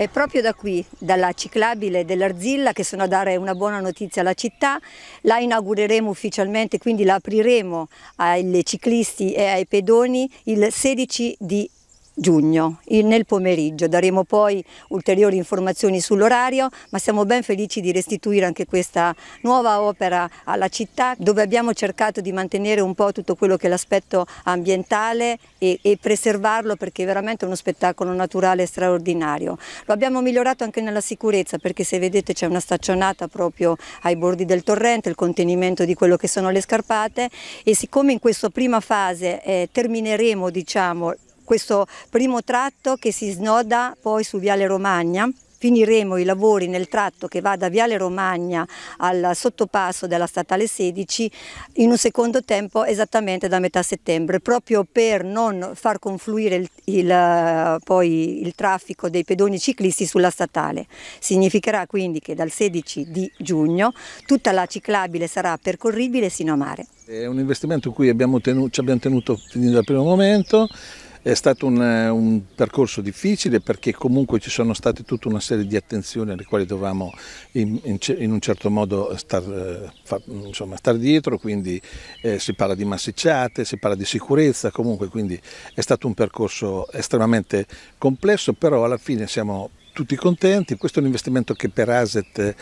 È proprio da qui, dalla ciclabile dell'Arzilla, che sono a dare una buona notizia alla città, la inaugureremo ufficialmente, quindi la apriremo ai ciclisti e ai pedoni il 16 di giugno, nel pomeriggio. Daremo poi ulteriori informazioni sull'orario, ma siamo ben felici di restituire anche questa nuova opera alla città, dove abbiamo cercato di mantenere un po' tutto quello che è l'aspetto ambientale e, e, preservarlo perché è veramente uno spettacolo naturale straordinario. Lo abbiamo migliorato anche nella sicurezza, perché se vedete c'è una staccionata proprio ai bordi del torrente, il contenimento di quello che sono le scarpate e siccome in questa prima fase eh, termineremo diciamo, questo primo tratto che si snoda poi su Viale Romagna finiremo i lavori nel tratto che va da Viale Romagna al sottopasso della Statale 16 in un secondo tempo esattamente da metà settembre, proprio per non far confluire il, il, poi il traffico dei pedoni ciclisti sulla Statale. Significherà quindi che dal 16 di giugno tutta la ciclabile sarà percorribile sino a mare. È un investimento in cui abbiamo tenuto, ci abbiamo tenuto fin dal primo momento, è stato un, eh, un, percorso difficile perché comunque ci sono state tutta una serie di attenzioni alle quali dovevamo in, in, in un certo modo star, eh, far, insomma, star dietro, quindi eh, si parla di massicciate, si parla di sicurezza, comunque quindi è stato un percorso estremamente complesso, però alla fine siamo tutti contenti. Questo è un investimento che per Aset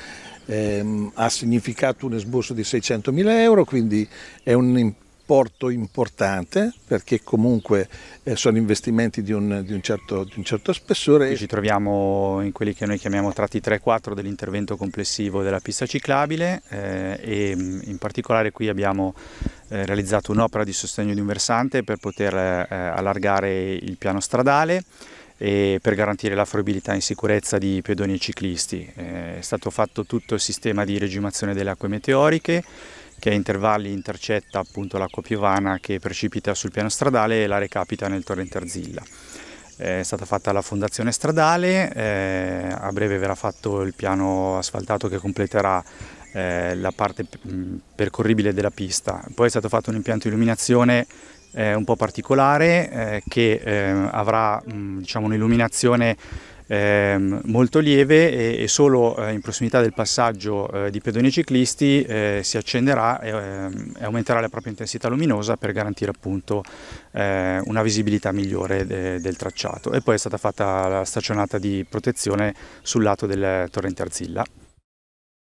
ehm, ha significato un esborso di 600 mila euro, quindi è un apporto importante perché comunque eh, sono investimenti di un, di, un certo, di un, certo, spessore. ci troviamo in quelli che noi chiamiamo tratti 3-4 dell'intervento complessivo della pista ciclabile eh, e mm, in particolare qui abbiamo eh, realizzato un'opera di sostegno di un versante per poter eh, allargare il piano stradale e per garantire la fruibilità in sicurezza di pedoni e ciclisti. Eh, è stato fatto tutto il sistema di regimazione delle acque meteoriche che a intervalli intercetta appunto l'acqua piovana che precipita sul piano stradale e la recapita nel torrente Arzilla. Eh, è stata fatta la fondazione stradale, eh, a breve verrà fatto il piano asfaltato che completerà eh, la parte percorribile della pista. Poi è stato fatto un impianto di illuminazione eh, un po' particolare eh, che eh, avrà mh, diciamo, un'illuminazione ehm, molto lieve e, e solo eh, in prossimità del passaggio eh, di pedoni e ciclisti eh, si accenderà e, ehm, e, aumenterà la propria intensità luminosa per garantire appunto eh, una visibilità migliore de, del tracciato e poi è stata fatta la staccionata di protezione sul lato del torrente Arzilla.